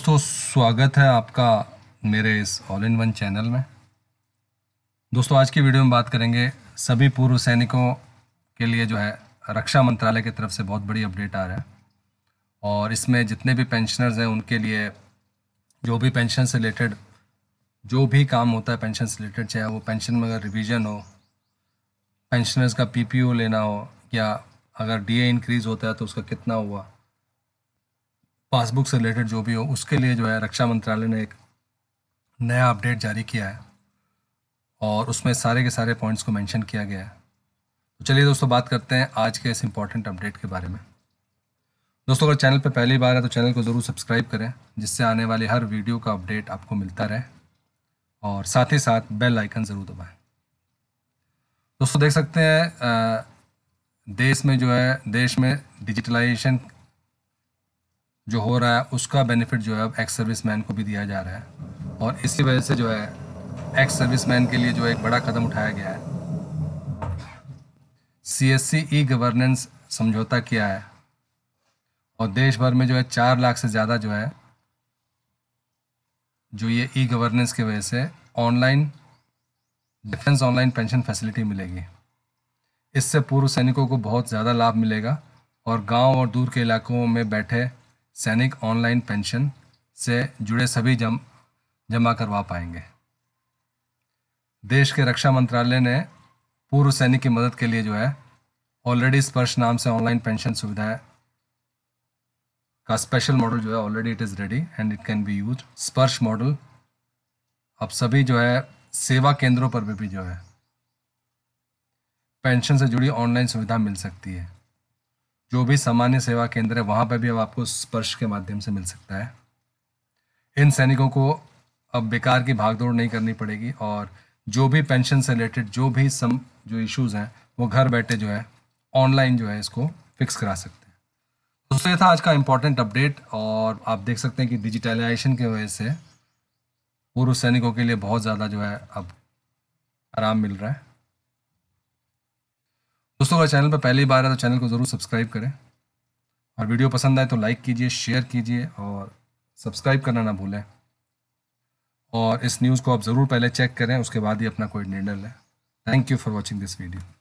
दोस्तों स्वागत है आपका मेरे इस ऑल इन वन चैनल में दोस्तों आज की वीडियो में बात करेंगे सभी पूर्व सैनिकों के लिए जो है रक्षा मंत्रालय की तरफ से बहुत बड़ी अपडेट आ रहा है और इसमें जितने भी पेंशनर्स हैं उनके लिए जो भी पेंशन से रिलेटेड जो भी काम होता है पेंशन से रिलेटेड चाहे वो पेंशन में अगर रिविज़न हो पेंशनर्स का पीपीओ लेना हो या अगर डीए इंक्रीज़ होता है तो उसका कितना हुआ पासबुक से रिलेटेड जो भी हो उसके लिए जो है रक्षा मंत्रालय ने एक नया अपडेट जारी किया है और उसमें सारे के सारे पॉइंट्स को मेंशन किया गया है तो चलिए दोस्तों बात करते हैं आज के इस इम्पॉर्टेंट अपडेट के बारे में दोस्तों अगर चैनल पर पहली बार है तो चैनल को ज़रूर सब्सक्राइब करें जिससे आने वाले हर वीडियो का अपडेट आपको मिलता रहे और साथ ही साथ बेल आइकन ज़रूर दबाएं दोस्तों देख सकते हैं देश में जो है देश में डिजिटलाइजेशन जो हो रहा है उसका बेनिफिट जो है अब एक्स सर्विस मैन को भी दिया जा रहा है और इसी वजह से जो है एक्स सर्विस मैन के लिए जो एक बड़ा कदम उठाया गया है C S C e governance समझौता किया है और देश भर में जो है चार लाख से ज़्यादा जो है जो ये ई गवर्नेंस की वजह से online defence online pension facility मिलेगी इससे पूर्व सैनिकों को बहुत ज़्यादा लाभ मिलेगा और गांव और दूर के इलाकों में बैठे सैनिक ऑनलाइन पेंशन से जुड़े सभी जम जमा करवा पाएंगे देश के रक्षा मंत्रालय ने पूर्व सैनिक की मदद के लिए जो है ऑलरेडी स्पर्श नाम से ऑनलाइन पेंशन सुविधा है का स्पेशल मॉडल जो है already it is ready and it can be use Sparsh model अब सभी जो है सेवा केंद्रों पर भी, भी जो है पेंशन से जुड़ी ऑनलाइन सुविधा मिल सकती है जो भी सामान्य सेवा केंद्र है वहाँ पर भी अब आपको स्पर्श के माध्यम से मिल सकता है इन सैनिकों को अब बेकार की भागदौड़ नहीं करनी पड़ेगी और जो भी पेंशन से रिलेटेड जो भी सम जो इश्यूज़ हैं वो घर बैठे जो है ऑनलाइन जो है इसको फिक्स करा सकते हैं दोस्तों था आज का इम्पोर्टेंट अपडेट और आप देख सकते हैं कि डिजिटलाइजेशन की वजह से पूर्व सैनिकों के लिए बहुत ज़्यादा जो है अब आराम मिल रहा है दोस्तों अगर चैनल पर पहली बार है तो चैनल को ज़रूर सब्सक्राइब करें और वीडियो पसंद आए तो लाइक कीजिए शेयर कीजिए और सब्सक्राइब करना ना भूलें और इस न्यूज़ को आप ज़रूर पहले चेक करें उसके बाद ही अपना कोई निर्णय लें thank you for watching this video